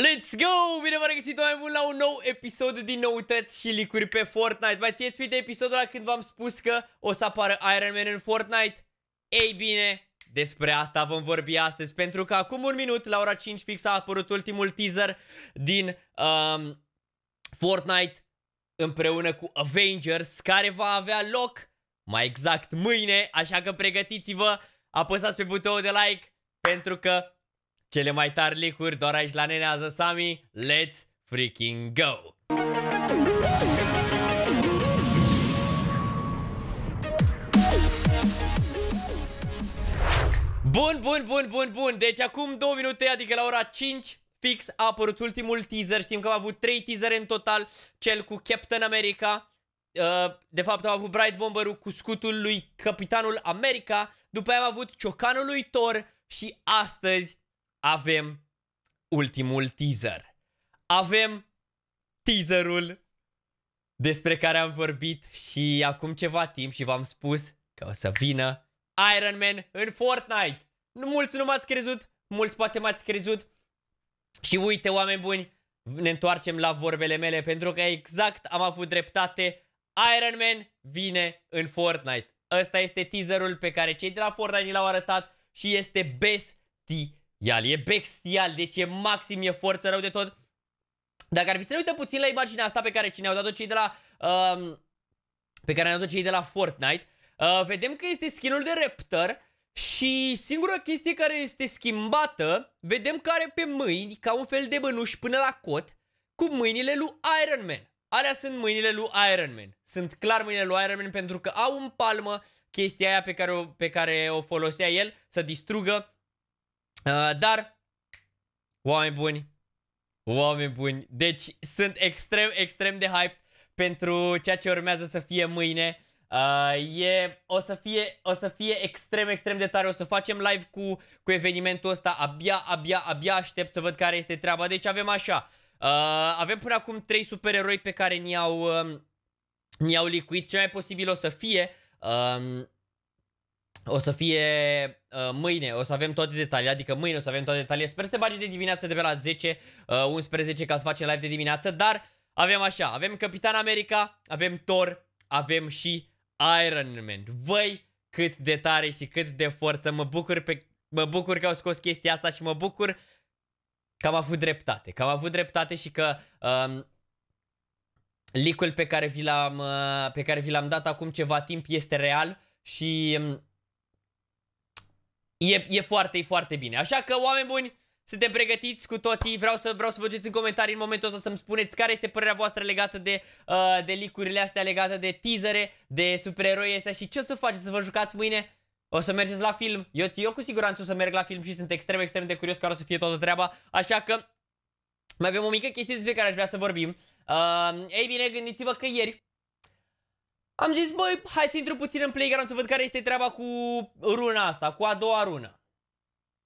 Let's go! Bine v-am regăsit mai mult la un nou episod din noutăți și licuri pe Fortnite. Mai țineți minte episodul la când v-am spus că o să apară Iron Man în Fortnite? Ei bine, despre asta vom vorbi astăzi, pentru că acum un minut, la ora 5 fix, a apărut ultimul teaser din um, Fortnite împreună cu Avengers, care va avea loc mai exact mâine, așa că pregătiți-vă, apăsați pe butonul de like, pentru că cele mai tari licuri doar aici la nenea Zasami. Let's freaking go! Bun, bun, bun, bun, bun. Deci acum 2 minute, adică la ora 5, fix a apărut ultimul teaser. Știm că am avut 3 teasere în total. Cel cu Captain America. Uh, de fapt am avut Bright bomber cu scutul lui Capitanul America. După aia am avut Ciocanul lui Thor. Și astăzi avem ultimul teaser. Avem teaserul despre care am vorbit și acum ceva timp și v-am spus că o să vină Iron Man în Fortnite. Nu mulți nu m-ați crezut, mulți poate m-ați crezut. Și uite, oameni buni, ne întoarcem la vorbele mele pentru că exact am avut dreptate. Iron Man vine în Fortnite. Ăsta este teaserul pe care cei de la Fortnite l-au arătat și este bestie. El e bestial, deci e maxim, e forță rău de tot. Dacă ar fi să ne uităm puțin la imaginea asta pe care cine au dat-o cei de la... Um, pe care ne-au dat cei de la Fortnite, uh, vedem că este skinul de Raptor și singura chestie care este schimbată, vedem că are pe mâini ca un fel de bănuși până la cot cu mâinile lui Iron Man. Alea sunt mâinile lui Iron Man. Sunt clar mâinile lui Iron Man pentru că au în palmă chestia aia pe care o, pe care o folosea el să distrugă Uh, dar, oameni buni, oameni buni, deci sunt extrem, extrem de hyped pentru ceea ce urmează să fie mâine. Uh, e, o, să fie, o să fie extrem, extrem de tare, o să facem live cu, cu evenimentul ăsta, abia, abia, abia aștept să văd care este treaba. Deci avem așa, uh, avem până acum 3 supereroi pe care ni-au uh, ni-au licuit, Ce mai posibil o să fie... Uh, o să fie uh, mâine, o să avem toate detaliile, adică mâine o să avem toate detaliile. Sper să bage de dimineață de pe la 10, uh, 11 ca să facem live de dimineață, dar avem așa, avem Capitan America, avem Thor, avem și Iron Man. Voi cât de tare și cât de forță, mă bucur, pe, mă bucur că au scos chestia asta și mă bucur că am avut dreptate, că am avut dreptate și că um, licul pe care vi l-am uh, pe care vi l-am dat acum ceva timp este real și um, E, e foarte, e foarte bine. Așa că, oameni buni, suntem pregătiți cu toții. Vreau să, vreau să vă în comentarii în momentul ăsta să-mi spuneți care este părerea voastră legată de, uh, de licurile astea, legată de teasere, de supereroi astea și ce o să faceți să vă jucați mâine. O să mergeți la film. Eu, eu cu siguranță o să merg la film și sunt extrem, extrem de curios care o să fie toată treaba. Așa că mai avem o mică chestie despre care aș vrea să vorbim. Uh, ei bine, gândiți-vă că ieri am zis, băi, hai să intru puțin în playground să văd care este treaba cu runa asta, cu a doua rună.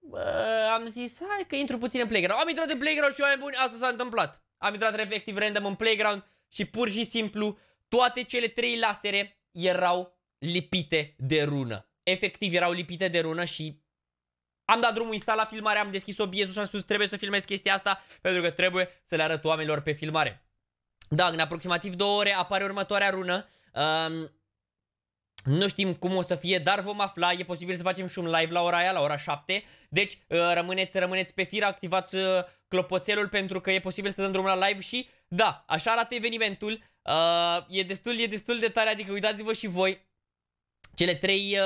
Bă, am zis, hai că intru puțin în playground. Am intrat în playground și oameni buni, asta s-a întâmplat. Am intrat efectiv random în playground și pur și simplu toate cele trei lasere erau lipite de rună. Efectiv erau lipite de rună și am dat drumul instalat la filmare, am deschis obiezul și am spus trebuie să filmez chestia asta pentru că trebuie să le arăt oamenilor pe filmare. Da, în aproximativ două ore apare următoarea rună Um, nu știm cum o să fie, dar vom afla. E posibil să facem și un live la ora aia, la ora 7. Deci uh, rămâneți, rămâneți pe fir, activați uh, clopoțelul pentru că e posibil să dăm drumul la live și da, așa arată evenimentul. Uh, e destul, e destul de tare, adică uitați-vă și voi. Cele trei,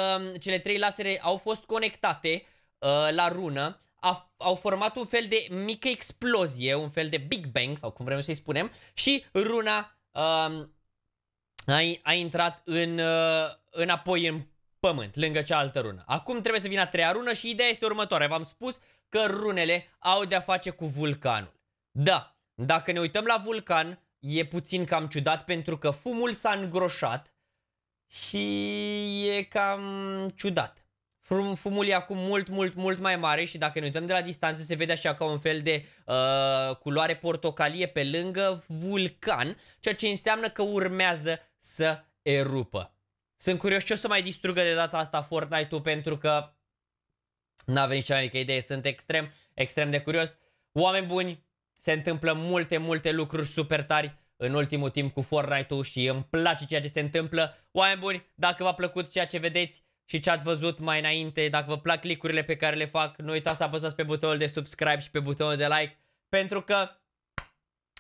cele trei lasere au fost conectate la rună. A, au format un fel de mică explozie, un fel de Big Bang sau cum vrem să-i spunem și runa um, ai, ai intrat în, uh, înapoi în pământ, lângă cealaltă rună. Acum trebuie să vină a treia rună și ideea este următoare. V-am spus că runele au de-a face cu vulcanul. Da, dacă ne uităm la vulcan, e puțin cam ciudat pentru că fumul s-a îngroșat și e cam ciudat. Fum, fumul e acum mult, mult, mult mai mare și dacă ne uităm de la distanță se vede așa ca un fel de uh, culoare portocalie pe lângă vulcan, ceea ce înseamnă că urmează să erupă. Sunt curios ce o să mai distrugă de data asta Fortnite-ul pentru că n-avem nicio mică idee, sunt extrem, extrem de curios. Oameni buni, se întâmplă multe, multe lucruri super tari în ultimul timp cu Fortnite-ul și îmi place ceea ce se întâmplă. Oameni buni, dacă v-a plăcut ceea ce vedeți, și ce ați văzut mai înainte. Dacă vă plac clicurile pe care le fac, nu uitați să apăsați pe butonul de subscribe și pe butonul de like, pentru că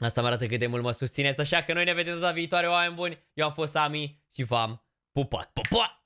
asta mă arată cât de mult mă susțineți. Așa că noi ne vedem data viitoare, oameni buni. Eu am fost Ami și v-am pupat. Pupat!